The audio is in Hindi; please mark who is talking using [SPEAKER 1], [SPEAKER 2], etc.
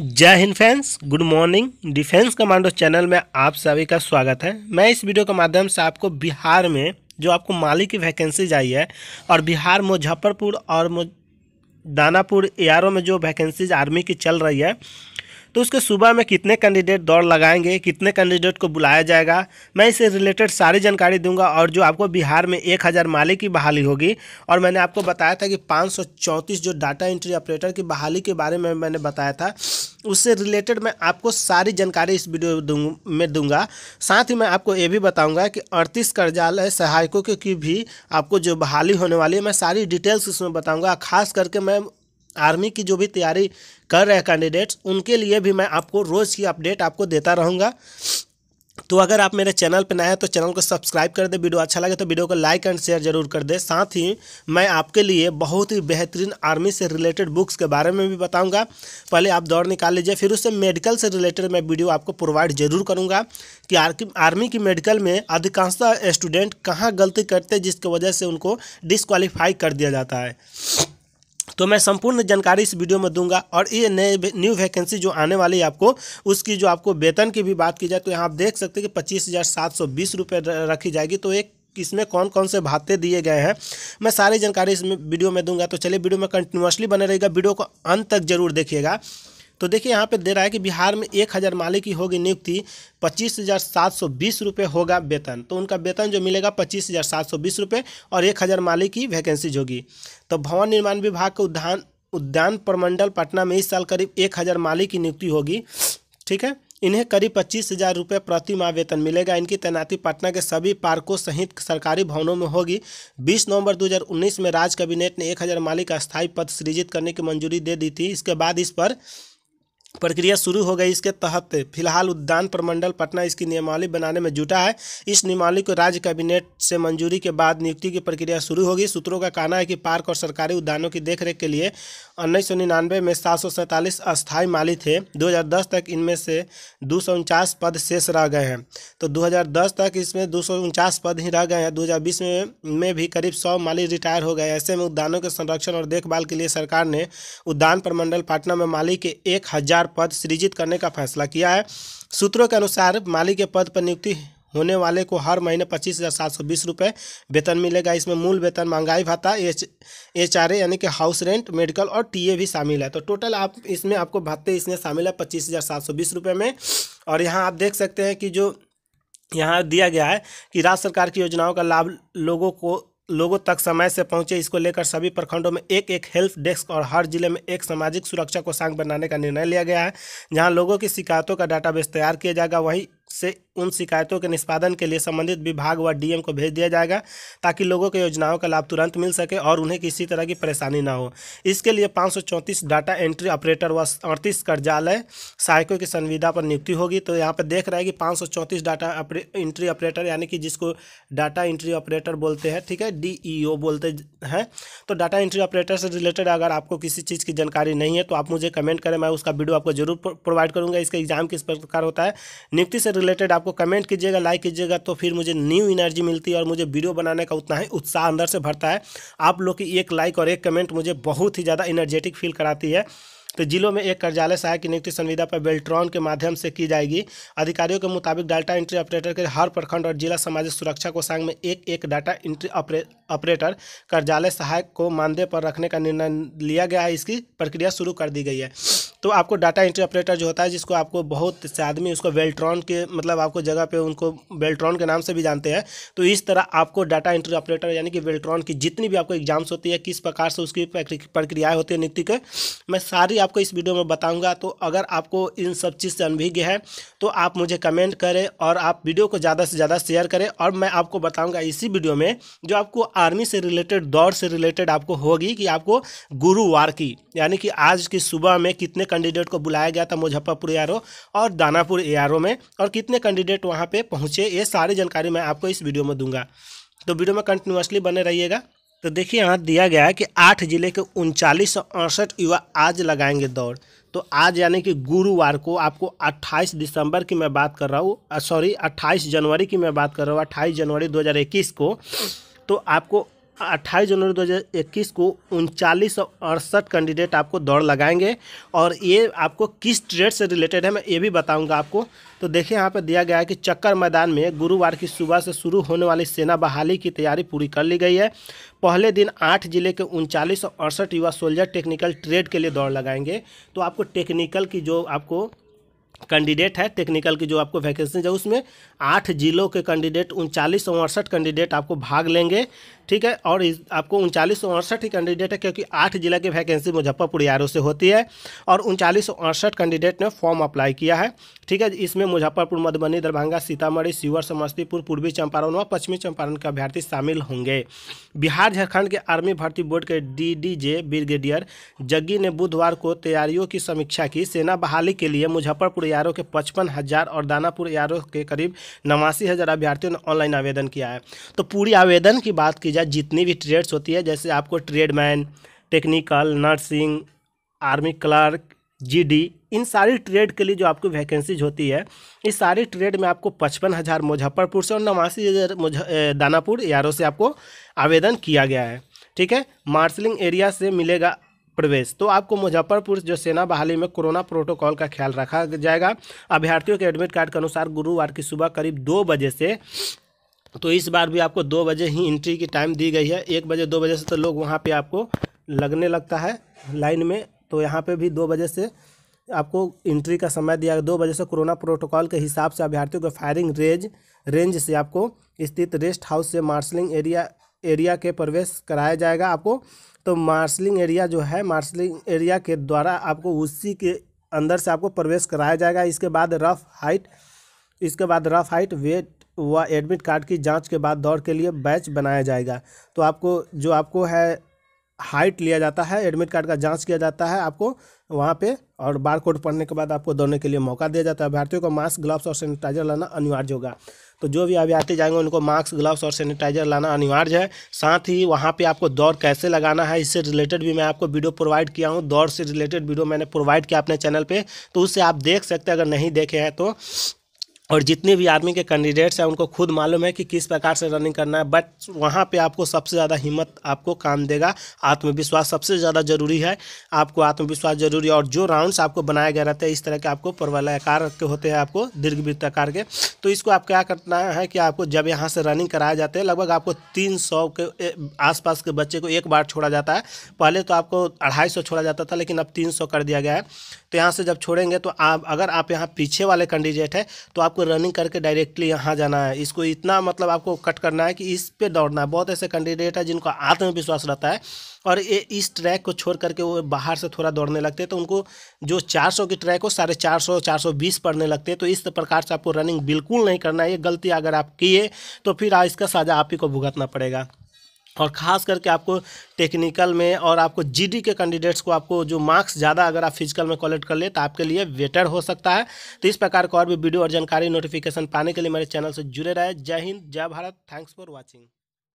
[SPEAKER 1] जय हिंद fans good morning defence commando channel में आप सभी का स्वागत है मैं इस वीडियो के माध्यम से आपको बिहार में जो आपको माली की वैकेंसीज आई है और बिहार मुजफ्फरपुर और दानापुर एआरओ में जो वैकेंसीज आर्मी की चल रही है तो उसके सुबह में कितने कैंडिडेट दौड़ लगाएंगे कितने कैंडिडेट को बुलाया जाएगा मैं इससे रिलेटेड सारी जानकारी दूंगा और जो आपको बिहार में एक हज़ार माले की बहाली होगी और मैंने आपको बताया था कि पाँच जो डाटा एंट्री ऑपरेटर की बहाली के बारे में मैंने बताया था उससे रिलेटेड मैं आपको सारी जानकारी इस वीडियो में दूंगा साथ ही मैं आपको ये भी बताऊंगा कि अड़तीस कार्यालय सहायकों की भी आपको जो बहाली होने वाली है मैं सारी डिटेल्स इसमें बताऊंगा खास करके मैं आर्मी की जो भी तैयारी कर रहे कैंडिडेट्स उनके लिए भी मैं आपको रोज़ की अपडेट आपको देता रहूँगा तो अगर आप मेरे चैनल पर नए हैं तो चैनल को सब्सक्राइब कर दे वीडियो अच्छा लगे तो वीडियो को लाइक एंड शेयर जरूर कर दे साथ ही मैं आपके लिए बहुत ही बेहतरीन आर्मी से रिलेटेड बुक्स के बारे में भी बताऊंगा पहले आप दौड़ निकाल लीजिए फिर उससे मेडिकल से रिलेटेड मैं वीडियो आपको प्रोवाइड जरूर करूँगा कि आर्मी की मेडिकल में अधिकांशतः स्टूडेंट कहाँ गलती करते जिसकी वजह से उनको डिसक्वालीफाई कर दिया जाता है तो मैं संपूर्ण जानकारी इस वीडियो में दूंगा और ये नए न्यू वैकेंसी जो आने वाली है आपको उसकी जो आपको वेतन की भी बात की जाए तो यहाँ आप देख सकते हैं कि पच्चीस हज़ार सात सौ बीस रुपये रखी जाएगी तो एक इसमें कौन कौन से भाते दिए गए हैं मैं सारी जानकारी इस वीडियो में दूंगा तो चलिए वीडियो में कंटिन्यूसली बने रहेगा वीडियो को अंत तक जरूर देखिएगा तो देखिए यहाँ पे दे रहा है कि बिहार में एक हज़ार माले की होगी नियुक्ति पच्चीस हज़ार सात सौ बीस रुपये होगा वेतन तो उनका वेतन जो मिलेगा पच्चीस हज़ार सात सौ बीस रुपये और एक हज़ार माले की वैकेंसीज होगी तो भवन निर्माण विभाग के उद्यान उद्यान प्रमंडल पटना में इस साल करीब एक हज़ार माली की नियुक्ति होगी ठीक है इन्हें करीब पच्चीस हज़ार रुपये प्रति माह वेतन मिलेगा इनकी तैनाती पटना के सभी पार्कों सहित सरकारी भवनों में होगी 20 नवंबर 2019 में राज्य कैबिनेट ने एक हज़ार मालिक का स्थायी पद सृजित करने की मंजूरी दे दी थी इसके बाद इस पर प्रक्रिया शुरू हो गई इसके तहत फिलहाल उद्यान प्रमंडल पटना इसकी नियमावली बनाने में जुटा है इस नियमावली को राज्य कैबिनेट से मंजूरी के बाद नियुक्ति की प्रक्रिया शुरू होगी सूत्रों का कहना है कि पार्क और सरकारी उद्यानों की देखरेख के लिए उन्नीस में सात अस्थायी माली थे 2010 तक इनमें से दो पद शेष रह गए हैं तो दस तक इसमें दो पद ही रह गए हैं 2020 में में भी करीब सौ माली रिटायर हो गए ऐसे में उद्यानों के संरक्षण और देखभाल के लिए सरकार ने उद्यान प्रमंडल पटना में माली के एक हज़ार हजार पद सृजित करने का फैसला किया है सूत्रों के अनुसार माली के पद पर नियुक्ति होने वाले को हर महीने पच्चीस हज़ार सात सौ बीस रुपये वेतन मिलेगा इसमें मूल वेतन महंगाई भत्ता एच एच आर ए यानी कि हाउस रेंट मेडिकल और टीए भी शामिल है तो टोटल आप इसमें आपको भत्ते इसमें शामिल है पच्चीस हज़ार सात सौ बीस रुपये में और यहाँ आप देख सकते हैं कि जो यहाँ दिया गया है कि राज्य सरकार की योजनाओं का लाभ लोगों को लोगों तक समय से पहुंचे इसको लेकर सभी प्रखंडों में एक एक हेल्प डेस्क और हर जिले में एक सामाजिक सुरक्षा को सांग बनाने का निर्णय लिया गया है जहां लोगों की शिकायतों का डाटाबेस तैयार किया जाएगा वहीं से उन शिकायतों के निष्पादन के लिए संबंधित विभाग व डीएम को भेज दिया जाएगा ताकि लोगों को योजनाओं का लाभ तुरंत मिल सके और उन्हें किसी तरह की परेशानी ना हो इसके लिए पाँच डाटा एंट्री ऑपरेटर व अड़तीस कार्यालय सहायकों की संविदा पर नियुक्ति होगी तो यहाँ पर देख रहा है कि पाँच डाटा एंट्री ऑपरेटर यानी कि जिसको डाटा एंट्री ऑपरेटर बोलते हैं ठीक है डी बोलते हैं तो डाटा एंट्री ऑपरेटर से रिलेटेड अगर आपको किसी चीज़ की जानकारी नहीं है तो आप मुझे कमेंट करें मैं उसका वीडियो आपको जरूर प्रोवाइड करूँगा इसका एग्जाम किस प्रकार होता है नियुक्ति से रिलेटेड आपको कमेंट कीजिएगा लाइक कीजिएगा तो फिर मुझे न्यू एनर्जी मिलती है और मुझे वीडियो बनाने का उतना ही उत्साह अंदर से भरता है आप लोग की एक लाइक और एक कमेंट मुझे बहुत ही ज़्यादा एनर्जेटिक फील कराती है तो जिलों में एक कार्यालय सहायक की नियुक्ति संविदा पर बेल्ट्रॉन के माध्यम से की जाएगी अधिकारियों के मुताबिक डाटा एंट्री ऑपरेटर के हर प्रखंड और जिला सामाजिक सुरक्षा को कोषांग में एक एक डाटा एंट्री ऑपरेटर कार्यालय सहायक को मानदेय पर रखने का निर्णय लिया गया है इसकी प्रक्रिया शुरू कर दी गई है तो आपको डाटा एंट्री ऑपरेटर जो होता है जिसको आपको बहुत से आदमी उसको वेल्ट्रॉन के मतलब आपको जगह पे उनको वेल्ट्रॉन के नाम से भी जानते हैं तो इस तरह आपको डाटा एंट्री ऑपरेटर यानी कि वेल्ट्रॉन की जितनी भी आपको एग्जाम्स होती है किस प्रकार से उसकी प्रक्रियाएँ होती है नियुक्ति के मैं सारी आपको इस वीडियो में बताऊँगा तो अगर आपको इन सब चीज़ से अनभिज्ञ है तो आप मुझे कमेंट करें और आप वीडियो को ज़्यादा से ज़्यादा शेयर करें और मैं आपको बताऊँगा इसी वीडियो में जो आपको आर्मी से रिलेटेड दौड़ से रिलेटेड आपको होगी कि आपको गुरुवार की यानी कि आज की सुबह में कितने कैंडिडेट को बुलाया गया था मुजफ्फरपुर एआरओ और दानापुर एआरओ में और कितने कैंडिडेट वहाँ पे पहुँचे ये सारी जानकारी मैं आपको इस वीडियो में दूंगा तो वीडियो में कंटिन्यूसली बने रहिएगा तो देखिए यहाँ दिया गया है कि आठ जिले के उनचालीस अड़सठ युवा आज लगाएंगे दौड़ तो आज यानी कि गुरुवार को आपको 28 दिसंबर की मैं बात कर रहा हूँ सॉरी 28 जनवरी की मैं बात कर रहा हूँ 28 जनवरी 2021 को तो आपको अट्ठाईस जनवरी 2021 को उनचालीस अड़सठ कैंडिडेट आपको दौड़ लगाएंगे और ये आपको किस ट्रेड से रिलेटेड है मैं ये भी बताऊंगा आपको तो देखिए यहाँ पर दिया गया है कि चक्कर मैदान में गुरुवार की सुबह से शुरू होने वाली सेना बहाली की तैयारी पूरी कर ली गई है पहले दिन आठ जिले के उनचालीस अड़सठ युवा सोल्जर टेक्निकल ट्रेड के लिए दौड़ लगाएंगे तो आपको टेक्निकल की जो आपको कैंडिडेट है टेक्निकल की जो आपको वैकेंसी है उसमें आठ जिलों के कैंडिडेट उनचालीस और अड़सठ कैंडिडेट आपको भाग लेंगे ठीक है और इस आपको उनचालीस सौ अड़सठ ही कैंडिडेट है क्योंकि आठ जिला की वैकेंसी मुजफ्फरपुर यारों से होती है और उनचालीस सौ अड़सठ कैंडिडेट ने फॉर्म अप्लाई किया है ठीक है इसमें मुजफ्फरपुर मधुबनी दरभंगा सीतामढ़ी सीवर समस्तीपुर पूर्वी चंपारण व पश्चिमी चंपारण के अभ्यर्थी शामिल होंगे बिहार झारखंड के आर्मी भर्ती बोर्ड के डीडीजे ब्रिगेडियर जग्गी ने बुधवार को तैयारियों की समीक्षा की सेना बहाली के लिए मुजफ्फरपुर यारों के पचपन हज़ार और दानापुर यारों के करीब नवासी हज़ार अभ्यर्थियों ने ऑनलाइन आवेदन किया है तो पूरी आवेदन की बात की चीज़ें जितनी भी ट्रेड्स होती है जैसे आपको tradesman technical nursing army clerk GD इन सारी ट्रेड के लिए जो आपको वैकेंसीज होती है इस सारी ट्रेड में आपको पचपन हज़ार मुजफ्फरपुर से और नवासी हज़ार दानापुर यारों से आपको आवेदन किया गया है ठीक है मार्शलिंग एरिया से मिलेगा प्रवेश तो आपको मुजफ्फरपुर जो सेना बहाली में कोरोना प्रोटोकॉल का ख्याल रखा जाएगा अभ्यर्थियों के एडमिट कार्ड के अनुसार गुरुवार की सुबह करीब दो बजे से तो इस बार भी आपको दो बजे ही एंट्री की टाइम दी गई है एक बजे दो बजे से तो लोग वहाँ पे आपको लगने लगता है लाइन में तो यहाँ पे भी दो बजे से आपको एंट्री का समय दिया गया दो बजे से कोरोना प्रोटोकॉल के हिसाब से अभ्यर्थियों को फायरिंग रेंज रेंज से आपको स्थित रेस्ट हाउस से मार्शलिंग एरिया एरिया के प्रवेश कराया जाएगा आपको तो मार्शलिंग एरिया जो है मार्शलिंग एरिया के द्वारा आपको उसी के अंदर से आपको प्रवेश कराया जाएगा इसके बाद रफ हाइट इसके बाद रफ हाइट वेट व एडमिट कार्ड की जांच के बाद दौड़ के लिए बैच बनाया जाएगा तो आपको जो आपको है हाइट लिया जाता है एडमिट कार्ड का जांच किया जाता है आपको वहाँ पे और बार कोड पढ़ने के बाद आपको दौड़ने के लिए मौका दिया जाता है अभ्यर्थियों को मास्क ग्लव्स और सैनिटाइजर लाना अनिवार्य होगा तो जो भी अभ्यर्थी जाएंगे उनको मास्क ग्लव्स और सैनिटाइजर लाना अनिवार्य है साथ ही वहाँ पे आपको दौड़ कैसे लगाना है इससे रिलेटेड भी मैं आपको वीडियो प्रोवाइड किया हूँ दौड़ से रिलेटेड वीडियो मैंने प्रोवाइड किया अपने चैनल पर तो उससे आप देख सकते हैं अगर नहीं देखे हैं तो और जितने भी आर्मी के कैंडिडेट्स हैं उनको खुद मालूम है कि किस प्रकार से रनिंग करना है बट वहाँ पे आपको सबसे ज़्यादा हिम्मत आपको काम देगा आत्मविश्वास सबसे ज़्यादा जरूरी है आपको आत्मविश्वास जरूरी है और जो राउंड्स आपको बनाए गए रहते हैं इस तरह के आपको प्रवलाकार के होते हैं आपको दीर्घवृत्ताकार के तो इसको आप क्या करना है कि आपको जब यहाँ से रनिंग कराया जाते हैं लगभग आपको तीन के आसपास के बच्चे को एक बार छोड़ा जाता है पहले तो आपको अढ़ाई छोड़ा जाता था लेकिन अब तीन कर दिया गया है तो यहाँ से जब छोड़ेंगे तो आप अगर आप यहाँ पीछे वाले कैंडिडेट है तो आपको रनिंग करके डायरेक्टली यहाँ जाना है इसको इतना मतलब आपको कट करना है कि इस पे दौड़ना है बहुत ऐसे कैंडिडेट है जिनको आत्मविश्वास रहता है और ये इस ट्रैक को छोड़ करके वो बाहर से थोड़ा दौड़ने लगते हैं तो उनको जो 400 की ट्रैक हो साढ़े चार सौ चार सौ बीस पड़ने लगते हैं तो इस प्रकार से आपको रनिंग बिल्कुल नहीं करना है ये गलती अगर आप किए तो फिर इसका साझा आप ही को भुगतना पड़ेगा और ख़ास करके आपको टेक्निकल में और आपको जीडी के कैंडिडेट्स को आपको जो मार्क्स ज़्यादा अगर आप फिजिकल में कलेक्ट कर ले तो आपके लिए बेटर हो सकता है तो इस प्रकार का और भी वीडियो और जानकारी नोटिफिकेशन पाने के लिए मेरे चैनल से जुड़े रहे जय हिंद जय भारत थैंक्स फॉर वॉचिंग